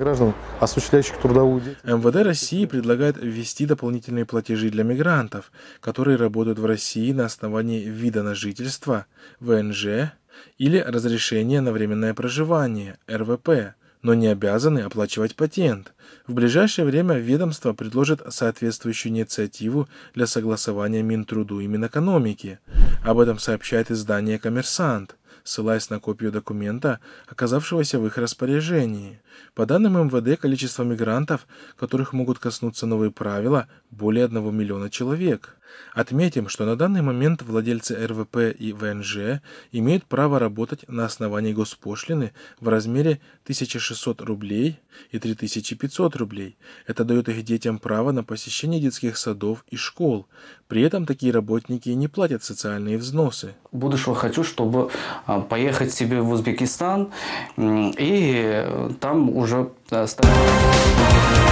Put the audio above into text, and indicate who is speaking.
Speaker 1: граждан, осуществляющих трудовую деятельность. МВД России предлагает ввести дополнительные платежи для мигрантов, которые работают в России на основании вида на жительство, ВНЖ или разрешения на временное проживание, РВП, но не обязаны оплачивать патент. В ближайшее время ведомство предложит соответствующую инициативу для согласования Минтруду и Минэкономики. Об этом сообщает издание «Коммерсант» ссылаясь на копию документа, оказавшегося в их распоряжении. По данным МВД, количество мигрантов, которых могут коснуться новые правила, более 1 миллиона человек. Отметим, что на данный момент владельцы РВП и ВНЖ имеют право работать на основании госпошлины в размере 1600 рублей и 3500 рублей. Это дает их детям право на посещение детских садов и школ. При этом такие работники не платят социальные взносы. Будущего хочу, чтобы а,
Speaker 2: поехать себе в Узбекистан и э, там уже...
Speaker 3: Оставить...